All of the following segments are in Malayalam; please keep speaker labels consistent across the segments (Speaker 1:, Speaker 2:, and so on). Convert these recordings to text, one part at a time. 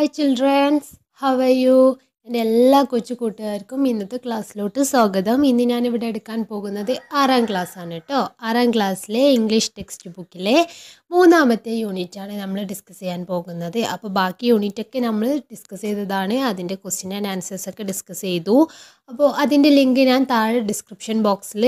Speaker 1: ഹായ് ചിൽഡ്രൻസ് ഹവ് യു എൻ്റെ എല്ലാ കൊച്ചു കൂട്ടുകാർക്കും ഇന്നത്തെ ക്ലാസ്സിലോട്ട് സ്വാഗതം ഇന്ന് ഞാനിവിടെ എടുക്കാൻ പോകുന്നത് ആറാം ക്ലാസ്സാണ് കേട്ടോ ആറാം ക്ലാസ്സിലെ ഇംഗ്ലീഷ് ടെക്സ്റ്റ് ബുക്കിലെ മൂന്നാമത്തെ യൂണിറ്റാണ് നമ്മൾ ഡിസ്കസ് ചെയ്യാൻ പോകുന്നത് അപ്പോൾ ബാക്കി യൂണിറ്റൊക്കെ നമ്മൾ ഡിസ്കസ് ചെയ്തതാണ് അതിൻ്റെ ക്വസ്റ്റ്യൻ ആൻഡ് ആൻസേഴ്സൊക്കെ ഡിസ്കസ് ചെയ്തു അപ്പോൾ അതിൻ്റെ ലിങ്ക് ഞാൻ താഴെ ഡിസ്ക്രിപ്ഷൻ ബോക്സിൽ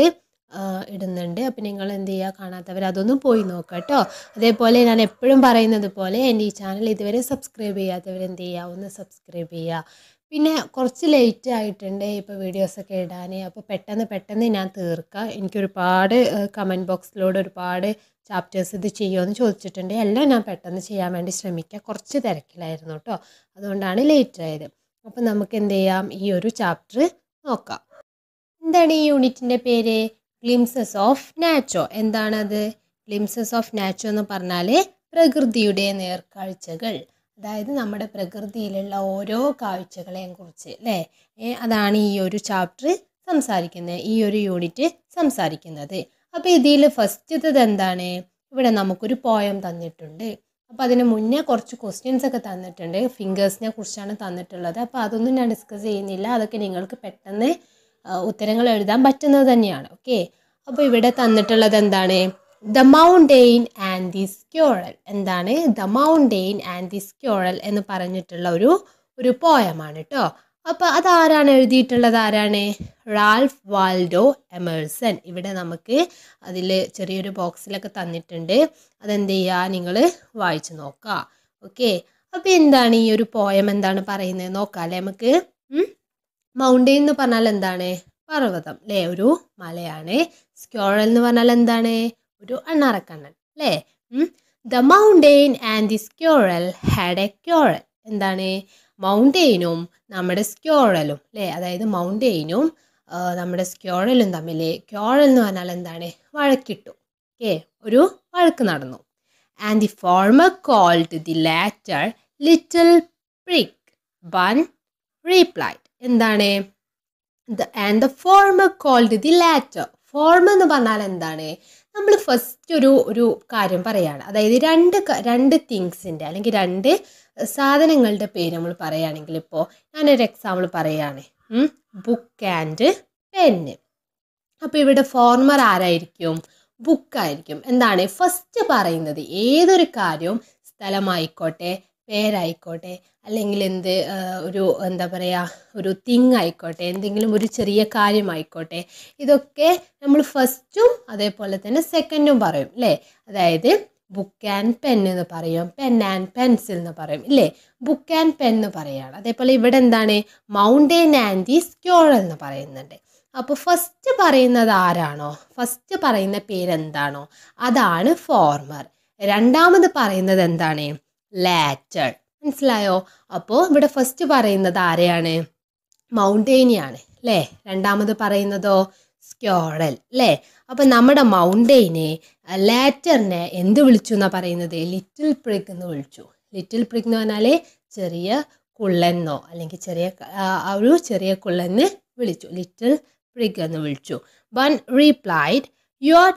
Speaker 1: ഇടുന്നുണ്ട് അപ്പം നിങ്ങൾ എന്ത് ചെയ്യുക കാണാത്തവർ അതൊന്നും പോയി നോക്കുക കേട്ടോ അതേപോലെ ഞാൻ എപ്പോഴും പറയുന്നത് പോലെ എൻ്റെ ഈ ചാനൽ ഇതുവരെ സബ്സ്ക്രൈബ് ചെയ്യാത്തവർ എന്ത് ചെയ്യുക ഒന്ന് സബ്സ്ക്രൈബ് ചെയ്യുക പിന്നെ കുറച്ച് ലേറ്റ് ആയിട്ടുണ്ട് ഇപ്പോൾ വീഡിയോസൊക്കെ ഇടാൻ അപ്പോൾ പെട്ടെന്ന് പെട്ടെന്ന് ഞാൻ തീർക്കാം എനിക്കൊരുപാട് കമൻറ്റ് ബോക്സിലൂടെ ഒരുപാട് ചാപ്റ്റേഴ്സ് ഇത് ചെയ്യുമെന്ന് ചോദിച്ചിട്ടുണ്ട് എല്ലാം ഞാൻ പെട്ടെന്ന് ചെയ്യാൻ വേണ്ടി ശ്രമിക്കുക കുറച്ച് തിരക്കിലായിരുന്നു കേട്ടോ അതുകൊണ്ടാണ് ലേറ്റ് ആയത് അപ്പോൾ നമുക്ക് എന്ത് ചെയ്യാം ഈ ഒരു ചാപ്റ്റർ നോക്കാം എന്താണ് ഈ യൂണിറ്റിൻ്റെ പേര് ഗ്ലിംസസ് ഓഫ് നാച്ചോ എന്താണത് ഗ്ലിംസസ് ഓഫ് നാച്ചോ എന്ന് പറഞ്ഞാൽ പ്രകൃതിയുടെ നേർക്കാഴ്ചകൾ അതായത് നമ്മുടെ പ്രകൃതിയിലുള്ള ഓരോ കാഴ്ചകളെയും കുറിച്ച് അല്ലേ അതാണ് ഈ ഒരു ചാപ്റ്റർ സംസാരിക്കുന്നത് ഈ ഒരു യൂണിറ്റ് സംസാരിക്കുന്നത് അപ്പോൾ ഇതിൽ ഫസ്റ്റത്തത് എന്താണ് ഇവിടെ നമുക്കൊരു പോയം തന്നിട്ടുണ്ട് അപ്പോൾ അതിന് മുന്നേ കുറച്ച് ക്വസ്റ്റ്യൻസ് ഒക്കെ തന്നിട്ടുണ്ട് ഫിംഗേഴ്സിനെ കുറിച്ചാണ് തന്നിട്ടുള്ളത് അപ്പോൾ അതൊന്നും ഞാൻ ഡിസ്കസ് ചെയ്യുന്നില്ല അതൊക്കെ നിങ്ങൾക്ക് പെട്ടെന്ന് ഉത്തരങ്ങൾ എഴുതാൻ പറ്റുന്നത് തന്നെയാണ് ഓക്കെ അപ്പോൾ ഇവിടെ തന്നിട്ടുള്ളത് എന്താണ് the mountain and the squirrel എന്താണ് the mountain and the squirrel എന്ന് പറഞ്ഞിട്ടുള്ള ഒരു ഒരു പോയമാണ് കേട്ടോ അപ്പോൾ അതാരാണ് എഴുതിയിട്ടുള്ളത് ആരാണ് റാൽഫ് വാൽഡോ എമേഴ്സൺ ഇവിടെ നമുക്ക് അതിൽ ചെറിയൊരു ബോക്സിലൊക്കെ തന്നിട്ടുണ്ട് അതെന്ത് ചെയ്യുക നിങ്ങൾ വായിച്ചു നോക്കുക ഓക്കെ അപ്പോൾ എന്താണ് ഈ ഒരു പോയം എന്താണ് പറയുന്നത് നോക്കാം അല്ലേ നമുക്ക് മൗണ്ടെയിൻ എന്ന് പറഞ്ഞാൽ എന്താണ് പർവ്വതം അല്ലേ ഒരു മലയാണ് സ്ക്യോറൽ എന്ന് പറഞ്ഞാൽ എന്താണ് ഒരു അണ്ണാറക്കണ്ണൻ അല്ലേ the mountain and the squirrel had a quarrel എന്താണ് മൗണ്ടെയിനും നമ്മുടെ സ്ക്യോറലും അല്ലേ അതായത് മൗണ്ടെയിനും നമ്മുടെ സ്ക്യോറലും തമ്മിൽ ക്യോറൽ എന്ന് പറഞ്ഞാൽ എന്താണ് വഴക്കിട്ടു ഓക്കേ ഒരു വഴക്ക് നടന്നു and the former called the latter little prig bun replied എന്താണ് the and the former called the latter former എന്ന് പറഞ്ഞാൽ എന്താണ് നമ്മൾ ഫസ്റ്റ് ഒരു ഒരു കാര്യം പറയുകയാണ് അതായത് രണ്ട് രണ്ട് തിങ്സിൻ്റെ അല്ലെങ്കിൽ രണ്ട് സാധനങ്ങളുടെ പേര് നമ്മൾ പറയുകയാണെങ്കിൽ ഇപ്പോൾ ഞാനൊരു എക്സാമ്പിൾ പറയുകയാണ് ബുക്ക് ആൻഡ് പെന്ന് അപ്പോൾ ഇവിടെ ഫോർമർ ആരായിരിക്കും ബുക്ക് ആയിരിക്കും എന്താണ് ഫസ്റ്റ് പറയുന്നത് ഏതൊരു കാര്യവും സ്ഥലമായിക്കോട്ടെ പേരായിക്കോട്ടെ അല്ലെങ്കിൽ എന്ത് ഒരു എന്താ പറയുക ഒരു തിങ് ആയിക്കോട്ടെ എന്തെങ്കിലും ഒരു ചെറിയ കാര്യമായിക്കോട്ടെ ഇതൊക്കെ നമ്മൾ ഫസ്റ്റും അതേപോലെ തന്നെ സെക്കൻഡും പറയും അല്ലേ അതായത് ബുക്ക് ആൻഡ് പെൻ എന്ന് പറയും പെൻ ആൻഡ് പെൻസിൽ എന്ന് പറയും ഇല്ലേ ബുക്ക് ആൻഡ് പെൻ എന്ന് പറയുകയാണ് അതേപോലെ ഇവിടെ എന്താണ് മൗണ്ടൻ ആൻഡ് ദി സ്ക്യോൾ എന്ന് പറയുന്നുണ്ട് അപ്പോൾ ഫസ്റ്റ് പറയുന്നത് ആരാണോ ഫസ്റ്റ് പറയുന്ന പേരെന്താണോ അതാണ് ഫോർമർ രണ്ടാമത് പറയുന്നത് എന്താണ് ലാറ്റർ മനസ്സിലായോ അപ്പോൾ ഇവിടെ ഫസ്റ്റ് പറയുന്നത് ആരെയാണ് മൗണ്ടൈനിയാണ് അല്ലേ രണ്ടാമത് പറയുന്നതോ സ്ക്യോറൽ അല്ലേ അപ്പം നമ്മുടെ മൗണ്ടെയിനെ ലാറ്ററിനെ എന്ത് വിളിച്ചു എന്നാണ് പറയുന്നത് ലിറ്റിൽ പ്രിഗ് എന്ന് വിളിച്ചു ലിറ്റിൽ പ്രിഗ് എന്ന് പറഞ്ഞാൽ ചെറിയ കുള്ളെന്നോ അല്ലെങ്കിൽ ചെറിയ ഒരു ചെറിയ കുള്ളെന്ന് വിളിച്ചു ലിറ്റിൽ പ്രിഗ് എന്ന് വിളിച്ചു one replied you are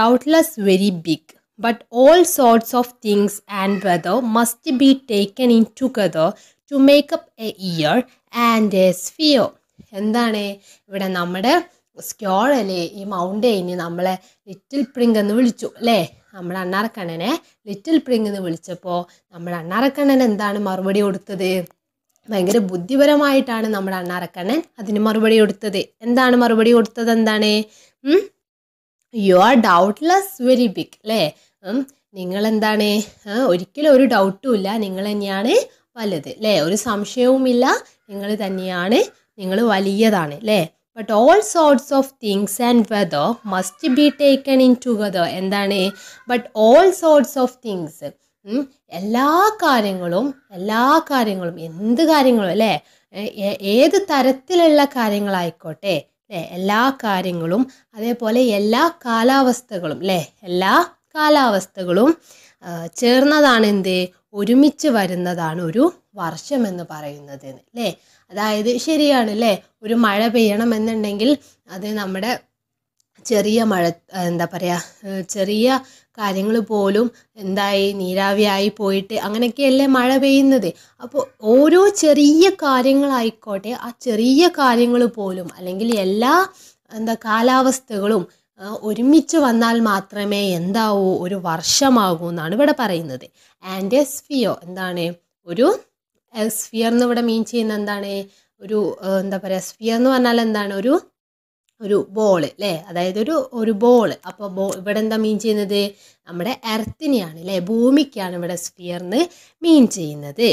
Speaker 1: doubtless very big but all sorts of things and weather must be taken in together to make up a year and a sphere എന്താണ് ഇവിടെ നമ്മുടെ സ്ക്യോൾ അല്ലേ ഈ മൗണ്ടെയിന് നമ്മളെ ലിറ്റിൽ പ്രിങ്ക് എന്ന് വിളിച്ചു അല്ലേ നമ്മുടെ അണ്ണാറക്കണ്ണനെ ലിറ്റിൽ പ്രിങ്ക് എന്ന് വിളിച്ചപ്പോൾ നമ്മുടെ അണ്ണാറക്കണ്ണൻ എന്താണ് മറുപടി കൊടുത്തത് ഭയങ്കര ബുദ്ധിപരമായിട്ടാണ് നമ്മുടെ അണ്ണാറക്കണ്ണൻ അതിന് മറുപടി കൊടുത്തത് എന്താണ് മറുപടി കൊടുത്തത് എന്താണ് you are doubtless very big അല്ലേ നിങ്ങളെന്താണ് ഒരിക്കലും ഒരു ഡൗട്ടും ഇല്ല നിങ്ങൾ തന്നെയാണ് വലുത് അല്ലേ ഒരു സംശയവുമില്ല നിങ്ങൾ തന്നെയാണ് നിങ്ങൾ വലിയതാണ് അല്ലേ but all sorts of things and weather must be taken in together എന്താണ് but all sorts of things എല്ലാ കാര്യങ്ങളും എല്ലാ കാര്യങ്ങളും എന്ത് കാര്യങ്ങളും അല്ലേ ഏത് തരത്തിലുള്ള കാര്യങ്ങളായിക്കോട്ടെ അല്ലേ എല്ലാ കാര്യങ്ങളും അതേപോലെ എല്ലാ കാലാവസ്ഥകളും അല്ലേ എല്ലാ കാലാവസ്ഥകളും ചേർന്നതാണ് എന്ത് ഒരുമിച്ച് വരുന്നതാണ് ഒരു വർഷം എന്ന് പറയുന്നത് അല്ലേ അതായത് ശരിയാണ് അല്ലേ ഒരു മഴ പെയ്യണമെന്നുണ്ടെങ്കിൽ അത് നമ്മുടെ ചെറിയ മഴ എന്താ പറയുക ചെറിയ കാര്യങ്ങൾ പോലും എന്തായി നീരാവിയായി പോയിട്ട് അങ്ങനെയൊക്കെയല്ലേ മഴ പെയ്യുന്നത് അപ്പോൾ ഓരോ ചെറിയ കാര്യങ്ങളായിക്കോട്ടെ ആ ചെറിയ കാര്യങ്ങൾ പോലും അല്ലെങ്കിൽ എല്ലാ എന്താ കാലാവസ്ഥകളും ഒരുമിച്ച് വന്നാൽ മാത്രമേ എന്താവൂ ഒരു വർഷമാകൂ എന്നാണ് ഇവിടെ പറയുന്നത് ആൻഡ് എസ്ഫിയോ എന്താണ് ഒരു സ്ഫിയർ എന്ന് ഇവിടെ മീൻ ചെയ്യുന്ന എന്താണ് ഒരു എന്താ പറയുക എസ്ഫിയർ എന്ന് പറഞ്ഞാൽ എന്താണ് ഒരു ഒരു ബോൾ അല്ലേ അതായത് ഒരു ഒരു ബോൾ അപ്പോൾ ബോ ഇവിടെ എന്താ മീൻ ചെയ്യുന്നത് നമ്മുടെ എർത്തിനെയാണ് അല്ലേ ഭൂമിക്കാണ് ഇവിടെ സ്ഫിയർന്ന് മീൻ ചെയ്യുന്നത്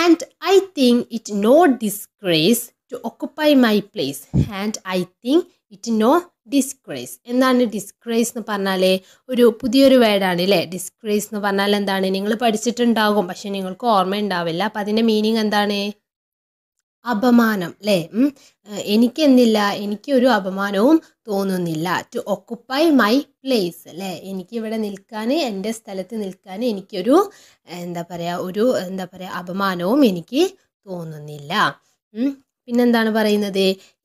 Speaker 1: and I think it not disgrace to occupy my place and I think it no disgrace എന്താണ് ഡിസ്ക്രൈസ് എന്ന് പറഞ്ഞാൽ ഒരു പുതിയൊരു വേർഡാണ് അല്ലേ ഡിസ്ക്രൈസ് എന്ന് പറഞ്ഞാൽ എന്താണ് നിങ്ങൾ പഠിച്ചിട്ടുണ്ടാകും പക്ഷെ നിങ്ങൾക്ക് ഓർമ്മ ഉണ്ടാവില്ല അപ്പം അതിൻ്റെ മീനിങ് എന്താണ് അപമാനം അല്ലേ എനിക്കെന്നില്ല എനിക്കൊരു അപമാനവും തോന്നുന്നില്ല ടു ഒക്കുപ്പൈ മൈ പ്ലേസ് അല്ലേ എനിക്കിവിടെ നിൽക്കാൻ എൻ്റെ സ്ഥലത്ത് നിൽക്കാൻ എനിക്കൊരു എന്താ പറയുക ഒരു എന്താ പറയുക അപമാനവും എനിക്ക് തോന്നുന്നില്ല പിന്നെന്താണ് പറയുന്നത്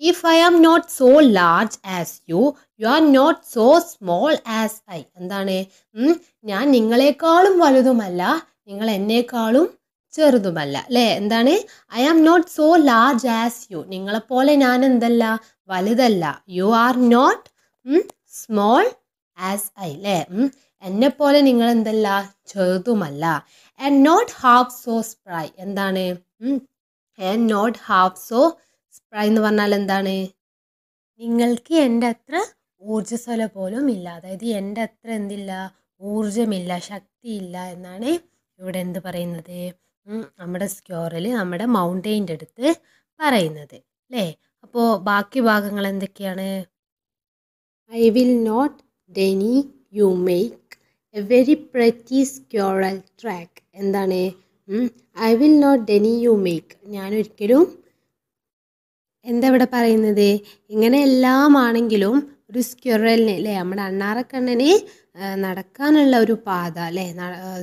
Speaker 1: if I am not so large as you you are not so small as I എന്താണ് ഞാൻ നിങ്ങളെക്കാളും വലുതുമല്ല നിങ്ങൾ എന്നേക്കാളും ചെറുതുമല്ല അല്ലേ എന്താണ് I am not so large as you നിങ്ങളെപ്പോലെ ഞാൻ എന്തല്ല വലുതല്ല you are not small as I അല്ലേ എന്നെപ്പോലെ നിങ്ങൾ എന്തല്ല ചെറുതുമല്ല and not half so spry എന്താണ് and not half so spry എന്ന് പറഞ്ഞാൽ എന്താണ് നിങ്ങൾക്ക് എൻ്റെ അത്ര ഊർജ്ജസ്വല പോലും ഇല്ല അതായത് എൻ്റെ അത്ര എന്തില്ല ഊർജ്ജമില്ല ശക്തിയില്ല എന്നാണ് ഇവിടെ എന്ത് പറയുന്നത് നമ്മുടെ സ്ക്യോറിൽ നമ്മുടെ മൗണ്ടൈൻ്റെ അടുത്ത് പറയുന്നത് അല്ലേ അപ്പോൾ ബാക്കി ഭാഗങ്ങൾ എന്തൊക്കെയാണ് I will not deny you make a very pretty squirrel track എന്താണ് I will not deny you make ഞാനൊരിക്കലും എന്താ ഇവിടെ പറയുന്നത് ഇങ്ങനെ എല്ലാമാണെങ്കിലും ഒരു സ്ക്യൂറലിനെ അല്ലേ നമ്മുടെ അണ്ണാറക്കണ്ണനെ നടക്കാനുള്ള ഒരു പാത അല്ലേ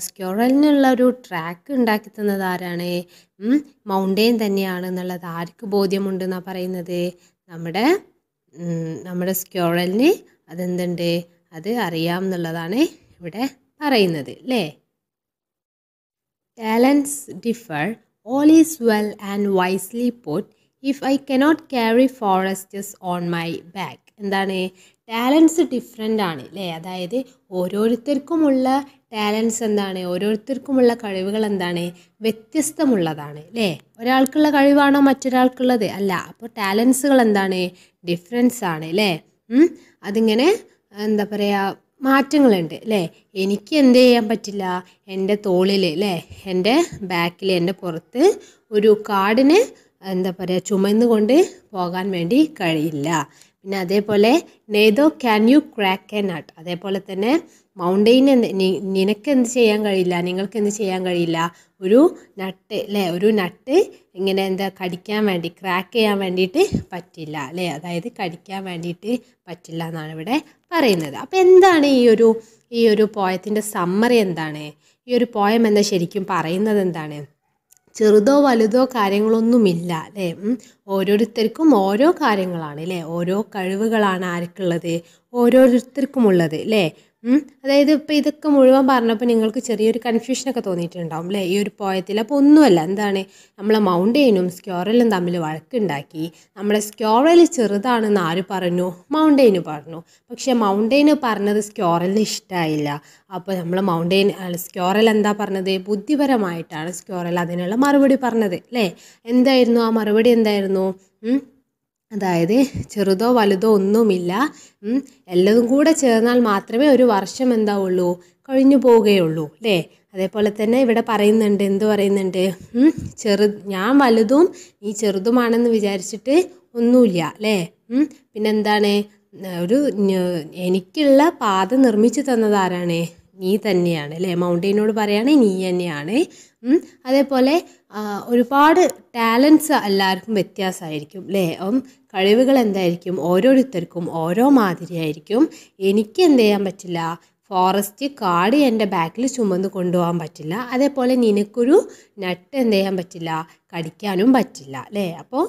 Speaker 1: സ്ക്യൂറലിനുള്ള ഒരു ട്രാക്ക് ഉണ്ടാക്കി തന്നത് ആരാണ് മൗണ്ടെയിൻ തന്നെയാണ് എന്നുള്ളത് ആർക്ക് ബോധ്യമുണ്ട് എന്നാണ് പറയുന്നത് നമ്മുടെ നമ്മുടെ സ്ക്യൂറലിന് അതെന്തുണ്ട് അത് അറിയാം എന്നുള്ളതാണ് ഇവിടെ പറയുന്നത് അല്ലേ Talents differ, all is well and wisely put, if I cannot carry forests on my back എന്താണ് ടാലൻസ് ഡിഫറെൻ്റ് ആണ് അല്ലേ അതായത് ഓരോരുത്തർക്കുമുള്ള ടാലൻസ് എന്താണ് ഓരോരുത്തർക്കുമുള്ള കഴിവുകൾ എന്താണ് വ്യത്യസ്തമുള്ളതാണ് അല്ലേ ഒരാൾക്കുള്ള കഴിവാണോ മറ്റൊരാൾക്കുള്ളത് അല്ല അപ്പോൾ ടാലൻസുകൾ എന്താണ് ഡിഫറൻസ് ആണ് അല്ലേ അതിങ്ങനെ എന്താ പറയുക മാറ്റങ്ങളുണ്ട് അല്ലേ എനിക്ക് എന്ത് ചെയ്യാൻ പറ്റില്ല എൻ്റെ തോളിൽ അല്ലേ എൻ്റെ ബാക്കിൽ എൻ്റെ പുറത്ത് ഒരു കാർഡിന് എന്താ പറയുക ചുമന്നുകൊണ്ട് പോകാൻ വേണ്ടി കഴിയില്ല പിന്നെ അതേപോലെ neither can you crack a nut അതേപോലെ തന്നെ മൗണ്ടെയിൻ എന്ത് നിനക്ക് എന്ത് ചെയ്യാൻ കഴിയില്ല നിങ്ങൾക്ക് എന്ത് ചെയ്യാൻ കഴിയില്ല ഒരു നട്ട് അല്ലേ ഒരു നട്ട് ഇങ്ങനെ എന്താ കടിക്കാൻ വേണ്ടി ക്രാക്ക് ചെയ്യാൻ വേണ്ടിയിട്ട് പറ്റില്ല അല്ലേ അതായത് കടിക്കാൻ വേണ്ടിയിട്ട് പറ്റില്ല എന്നാണ് ഇവിടെ പറയുന്നത് അപ്പോൾ എന്താണ് ഈ ഒരു ഈ ഒരു പോയത്തിൻ്റെ സമ്മറി എന്താണ് ഈ ഒരു പോയം എന്താ ശരിക്കും പറയുന്നത് എന്താണ് ചെറുതോ വലുതോ കാര്യങ്ങളൊന്നുമില്ല അല്ലേ ഓരോരുത്തർക്കും ഓരോ കാര്യങ്ങളാണ് അല്ലേ ഓരോ കഴിവുകളാണ് ആർക്കുള്ളത് ഓരോരുത്തർക്കും ഉള്ളത് അല്ലേ അതായത് ഇപ്പം ഇതൊക്കെ മുഴുവൻ പറഞ്ഞപ്പോൾ നിങ്ങൾക്ക് ചെറിയൊരു കൺഫ്യൂഷനൊക്കെ തോന്നിയിട്ടുണ്ടാവും അല്ലേ ഈ ഒരു പോയത്തിൽ അപ്പോൾ ഒന്നുമല്ല എന്താണ് നമ്മളെ മൗണ്ടെയിനും സ്ക്യോറലും തമ്മിൽ വഴക്കുണ്ടാക്കി നമ്മളെ സ്ക്യോറൽ ചെറുതാണെന്ന് ആര് പറഞ്ഞു മൗണ്ടെയിന് പറഞ്ഞു പക്ഷേ മൗണ്ടെയിന് പറഞ്ഞത് സ്ക്യോറലിന് ഇഷ്ടമായില്ല അപ്പോൾ നമ്മൾ മൗണ്ടെയിൻ സ്ക്യോറൽ എന്താ പറഞ്ഞത് ബുദ്ധിപരമായിട്ടാണ് സ്ക്യോറൽ അതിനുള്ള മറുപടി പറഞ്ഞത് അല്ലേ എന്തായിരുന്നു ആ മറുപടി എന്തായിരുന്നു അതായത് ചെറുതോ വലുതോ ഒന്നുമില്ല എല്ലതും കൂടെ ചേർന്നാൽ മാത്രമേ ഒരു വർഷം എന്താവുള്ളൂ കഴിഞ്ഞു പോവുകയുള്ളൂ അല്ലേ അതേപോലെ തന്നെ ഇവിടെ പറയുന്നുണ്ട് എന്ത് പറയുന്നുണ്ട് ചെറു ഞാൻ വലുതും നീ ചെറുതുമാണെന്ന് വിചാരിച്ചിട്ട് ഒന്നുമില്ല അല്ലേ പിന്നെന്താണ് ഒരു എനിക്കുള്ള പാത നിർമ്മിച്ചു തന്നതാരാണ് നീ തന്നെയാണ് അല്ലേ മൗണ്ടൈനോട് പറയുകയാണെങ്കിൽ നീ തന്നെയാണ് അതേപോലെ ഒരുപാട് ടാലൻസ് എല്ലാവർക്കും വ്യത്യാസമായിരിക്കും അല്ലേ കഴിവുകൾ എന്തായിരിക്കും ഓരോരുത്തർക്കും ഓരോ മാതിരിയായിരിക്കും എനിക്ക് എന്ത് ചെയ്യാൻ പറ്റില്ല ഫോറസ്റ്റ് കാട് എൻ്റെ ബാക്കിൽ ചുമന്ന് കൊണ്ടുപോകാൻ പറ്റില്ല അതേപോലെ നിനക്കൊരു നട്ട് എന്ത് ചെയ്യാൻ പറ്റില്ല കടിക്കാനും പറ്റില്ല അല്ലേ അപ്പോൾ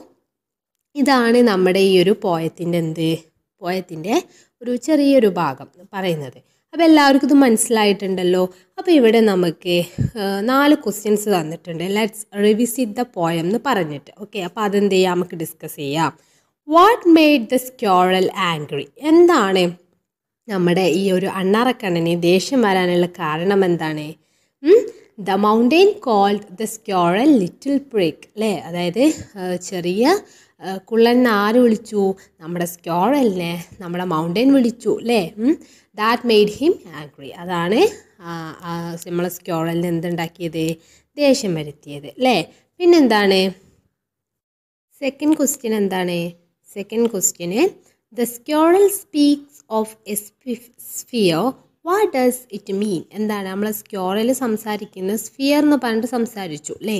Speaker 1: ഇതാണ് നമ്മുടെ ഈ ഒരു പോയത്തിൻ്റെ എന്ത് പോയത്തിൻ്റെ ഒരു ചെറിയൊരു ഭാഗം പറയുന്നത് അപ്പോൾ എല്ലാവർക്കും ഇത് മനസ്സിലായിട്ടുണ്ടല്ലോ അപ്പോൾ ഇവിടെ നമുക്ക് നാല് ക്വസ്റ്റ്യൻസ് തന്നിട്ടുണ്ട് ലെറ്റ്സ് റിവിസിറ്റ് ദ പോയം എന്ന് പറഞ്ഞിട്ട് ഓക്കെ അപ്പോൾ അതെന്ത് ചെയ്യാം നമുക്ക് ഡിസ്കസ് ചെയ്യാം what made the squirrel angry എന്താണ് നമ്മുടെ ഈ ഒരു അണ്ണാറക്കണ്ണന് ദേഷ്യം വരാനുള്ള കാരണം എന്താണ് the mountain called the squirrel little break അല്ലേ അതായത് ചെറിയ കുള്ളൻ ആര് വിളിച്ചു നമ്മുടെ സ്ക്യോറലിനെ നമ്മുടെ മൗണ്ടെയിൻ വിളിച്ചു അല്ലേ ദാറ്റ് മെയ്ഡ് ഹിം ആഗ്രി അതാണ് നമ്മളെ സ്ക്യോളിൽ എന്തുണ്ടാക്കിയത് ദേഷ്യം വരുത്തിയത് അല്ലേ പിന്നെന്താണ് സെക്കൻഡ് ക്വസ്റ്റ്യൻ എന്താണ് സെക്കൻഡ് ക്വസ്റ്റ്യന് the squirrel speaks of as sphere what does it mean എന്താണ് നമ്മൾ സ്ക്യോറൽ സംസാരിക്കുന്ന സ്ഫിയർ എന്ന് പറഞ്ഞിട്ട് സംസാരിച്ചു അല്ലേ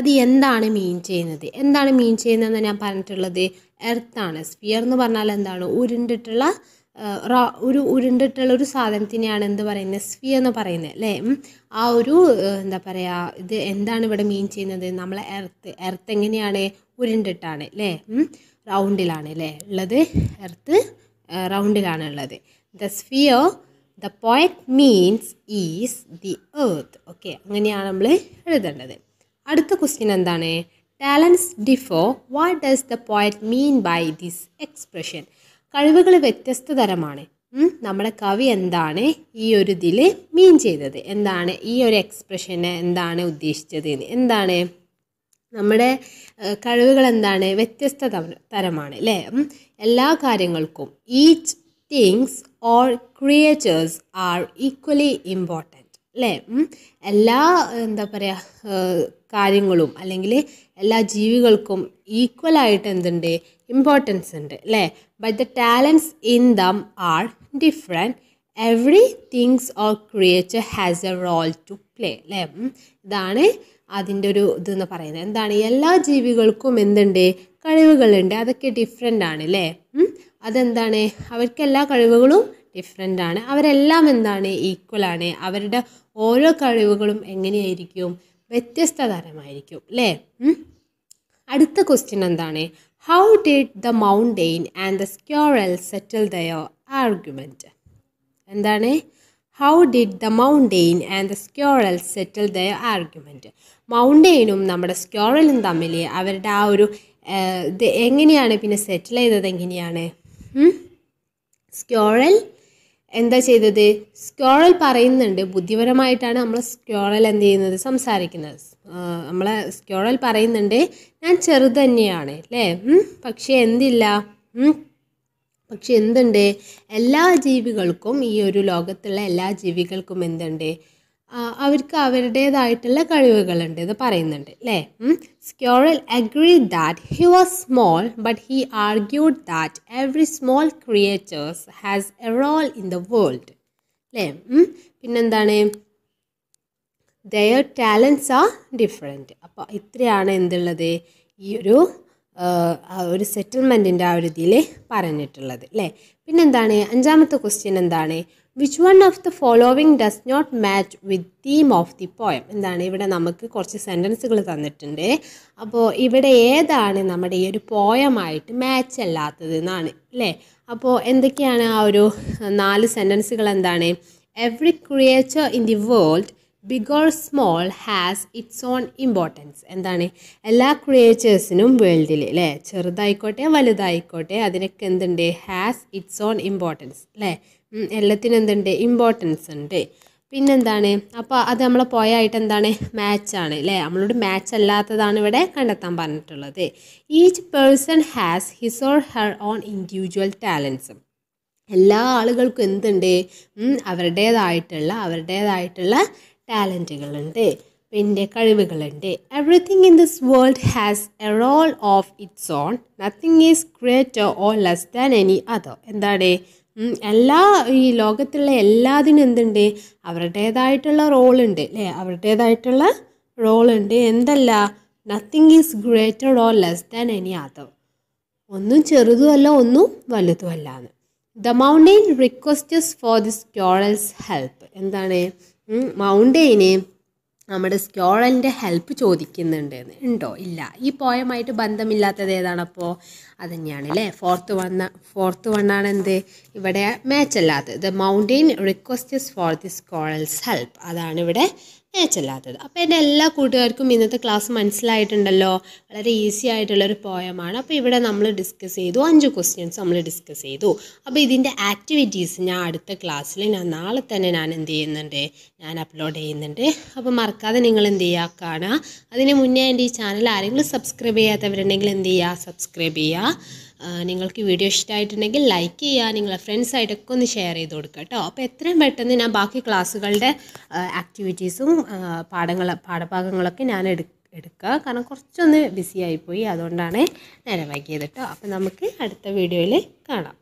Speaker 1: അത് എന്താണ് മീൻ ചെയ്യുന്നത് എന്താണ് മീൻ ചെയ്യുന്നതെന്ന് ഞാൻ പറഞ്ഞിട്ടുള്ളത് എർത്താണ് സ്ഫിയർ എന്ന് പറഞ്ഞാൽ എന്താണ് ഉരുണ്ടിട്ടുള്ള ഒരു ഉരുണ്ടിട്ടുള്ള ഒരു സാധനത്തിനെയാണ് എന്ത് പറയുന്നത് സ്ഫിയ എന്ന് പറയുന്നത് അല്ലേ ആ ഒരു എന്താ പറയുക ഇത് എന്താണ് ഇവിടെ മീൻ ചെയ്യുന്നത് നമ്മളെ എർത്ത് എർത്ത് എങ്ങനെയാണ് ഉരുണ്ടിട്ടാണ് അല്ലേ റൗണ്ടിലാണ് അല്ലേ ഉള്ളത് എർത്ത് റൗണ്ടിലാണ് ഉള്ളത് the sphere the poet means is the earth okay അങ്ങനെയാണ് നമ്മൾ എഴുതേണ്ടത് അടുത്ത ക്വസ്റ്റ്യൻ എന്താണ് talents differ what does the poet mean by this expression കഴിവുകൾ വ്യത്യസ്ത തരമാണ് നമ്മുടെ കവി എന്താണ് ഈ ഒരു ഇതിൽ മീൻ ചെയ്തത് എന്താണ് ഈ ഒരു എക്സ്പ്രഷനെ എന്താണ് ഉദ്ദേശിച്ചത് എന്താണ് നമ്മുടെ കഴിവുകൾ എന്താണ് വ്യത്യസ്ത തരമാണ് അല്ലേ എല്ലാ കാര്യങ്ങൾക്കും each things all creators are equally important അല്ലേ എല്ലാ എന്താ പറയുക കാര്യങ്ങളും അല്ലെങ്കിൽ എല്ലാ ജീവികൾക്കും ഈക്വലായിട്ട് എന്തുണ്ട് ഇമ്പോർട്ടൻസ് ഉണ്ട് അല്ലേ but the talents in them are different every things or creator has a role to play അല്ലേ ഇതാണ് അതിൻ്റെ ഒരു ഇതെന്ന് പറയുന്നത് എന്താണ് എല്ലാ ജീവികൾക്കും എന്തുണ്ട് കഴിവുകളുണ്ട് അതൊക്കെ ഡിഫറെൻ്റ് ആണ് അല്ലേ അതെന്താണ് അവർക്ക് എല്ലാ കഴിവുകളും ഡിഫറെൻ്റ് ആണ് അവരെല്ലാം എന്താണ് ഈക്വൽ ആണ് അവരുടെ ഓരോ കഴിവുകളും എങ്ങനെയായിരിക്കും വ്യത്യസ്ത തരമായിരിക്കും അല്ലേ അടുത്ത ക്വസ്റ്റ്യൻ എന്താണ് how did the mountain and the squirrel settle their argument എന്താണ് how did the mountain and the squirrel settle their argument മൗണ്ടെയിനും നമ്മുടെ സ്ക്യോറലും തമ്മിൽ അവരുടെ ആ ഒരു ഇത് എങ്ങനെയാണ് പിന്നെ സെറ്റിൽ ചെയ്തത് എങ്ങനെയാണ് സ്ക്യോറൽ എന്താ ചെയ്തത് സ്ക്യോറൽ പറയുന്നുണ്ട് ബുദ്ധിപരമായിട്ടാണ് നമ്മൾ സ്ക്യോറൽ എന്ത് ചെയ്യുന്നത് സംസാരിക്കുന്നത് നമ്മളെ സ്ക്യോറൽ പറയുന്നുണ്ട് ഞാൻ ചെറുത് തന്നെയാണ് അല്ലേ പക്ഷേ എന്തില്ല പക്ഷെ എന്തുണ്ട് എല്ലാ ജീവികൾക്കും ഈ ഒരു ലോകത്തുള്ള എല്ലാ ജീവികൾക്കും എന്തുണ്ട് അവർക്ക് അവരുടേതായിട്ടുള്ള കഴിവുകളുണ്ട് എന്ന് പറയുന്നുണ്ട് അല്ലേ squirrel agree that he was small but he argued that every small creators has a role in the world അല്ലേ പിന്നെന്താണ് ദയർ ടാലൻസ് ആർ ഡിഫറെൻറ്റ് അപ്പോൾ ഇത്രയാണ് എന്തുള്ളത് ഈ ഒരു ഒരു സെറ്റിൽമെൻറ്റിൻ്റെ ആ ഒരു ഇതിൽ പറഞ്ഞിട്ടുള്ളത് അല്ലേ പിന്നെന്താണ് അഞ്ചാമത്തെ ക്വസ്റ്റ്യൻ എന്താണ് which one of the following does not match with theme of the poem എന്താണ് ഇവിടെ നമുക്ക് കുറച്ച് സെൻറ്റൻസുകൾ തന്നിട്ടുണ്ട് അപ്പോൾ ഇവിടെ ഏതാണ് നമ്മുടെ ഈ ഒരു പോയമായിട്ട് മാച്ച് അല്ലാത്തത് എന്നാണ് അല്ലേ അപ്പോൾ എന്തൊക്കെയാണ് ആ ഒരു നാല് സെൻറ്റൻസുകൾ എന്താണ് every creature in the world big or small has its own importance എന്താണ് എല്ലാ ക്രിയേച്ചേഴ്സിനും വേൾഡിൽ അല്ലേ ചെറുതായിക്കോട്ടെ വലുതായിക്കോട്ടെ അതിനൊക്കെ എന്തുണ്ട് ഹാസ് ഇറ്റ്സ് ഓൺ ഇമ്പോർട്ടൻസ് അല്ലേ എല്ലാത്തിനും എന്തുണ്ട് ഇമ്പോർട്ടൻസ് ഉണ്ട് പിന്നെന്താണ് അപ്പോൾ അത് നമ്മളെ പോയായിട്ട് എന്താണ് മാച്ചാണ് അല്ലേ നമ്മളോട് മാച്ച് അല്ലാത്തതാണ് ഇവിടെ കണ്ടെത്താൻ പറഞ്ഞിട്ടുള്ളത് each person has his or her own individual ടാലൻസും എല്ലാ ആളുകൾക്കും എന്തുണ്ട് അവരുടേതായിട്ടുള്ള അവരുടേതായിട്ടുള്ള ടാലൻറ്റുകളുണ്ട് പിന്നെ കഴിവുകളുണ്ട് everything in this world has a role of its own nothing is greater or less than any അതോ എന്താണ് എല്ലാ ഈ ലോകത്തുള്ള എല്ലാത്തിനും എന്തുണ്ട് അവരുടേതായിട്ടുള്ള റോളുണ്ട് അല്ലേ അവരുടേതായിട്ടുള്ള റോളുണ്ട് എന്തല്ല nothing is greater or less than any other ഒന്നും ചെറുതുമല്ല ഒന്നും വലുതുമല്ല എന്ന് the mountain requests for this squirrels help എന്താണ് മൗണ്ടെയിന് നമ്മുടെ സ്ക്യോളൻ്റെ ഹെൽപ്പ് ചോദിക്കുന്നുണ്ടെന്ന് ഉണ്ടോ ഇല്ല ഈ പോയമായിട്ട് ബന്ധമില്ലാത്തത് ഏതാണപ്പോൾ അത് തന്നെയാണ് അല്ലേ ഫോർത്ത് വൺ ഫോർത്ത് വണ്ണാണ് എന്ത് ഇവിടെ മാച്ച് അല്ലാത്തത് the mountain request for the squirrels help അതാണ് ഇവിടെ തേച്ചല്ലാത്തത് അപ്പോൾ എൻ്റെ എല്ലാ കൂട്ടുകാർക്കും ഇന്നത്തെ ക്ലാസ് മനസ്സിലായിട്ടുണ്ടല്ലോ വളരെ ഈസി ആയിട്ടുള്ളൊരു പോയമാണ് അപ്പോൾ ഇവിടെ നമ്മൾ ഡിസ്കസ് ചെയ്തു അഞ്ച് ക്വസ്റ്റ്യൻസ് നമ്മൾ ഡിസ്കസ് ചെയ്തു അപ്പോൾ ഇതിൻ്റെ ആക്ടിവിറ്റീസ് ഞാൻ അടുത്ത ക്ലാസ്സിൽ ഞാൻ നാളെ തന്നെ ഞാൻ എന്ത് ചെയ്യുന്നുണ്ട് ഞാൻ അപ്ലോഡ് ചെയ്യുന്നുണ്ട് അപ്പോൾ മറക്കാതെ നിങ്ങൾ എന്ത് ചെയ്യുക കാണുക അതിന് മുന്നേ എൻ്റെ ഈ ചാനൽ ആരെങ്കിലും സബ്സ്ക്രൈബ് ചെയ്യാത്തവരുണ്ടെങ്കിൽ എന്ത് ചെയ്യുക സബ്സ്ക്രൈബ് ചെയ്യുക നിങ്ങൾക്ക് വീഡിയോ ഇഷ്ടമായിട്ടുണ്ടെങ്കിൽ ലൈക്ക് ചെയ്യുക നിങ്ങളെ ഫ്രണ്ട്സായിട്ടൊക്കെ ഒന്ന് ഷെയർ ചെയ്ത് കൊടുക്കുക കേട്ടോ അപ്പോൾ എത്രയും പെട്ടെന്ന് ഞാൻ ബാക്കി ക്ലാസ്സുകളുടെ ആക്ടിവിറ്റീസും പാഠങ്ങൾ പാഠഭാഗങ്ങളൊക്കെ ഞാൻ എടുക്കുക കാരണം കുറച്ചൊന്ന് ബിസി ആയിപ്പോയി അതുകൊണ്ടാണ് നേരം വൈകിയത് കേട്ടോ അപ്പോൾ നമുക്ക് അടുത്ത വീഡിയോയിൽ കാണാം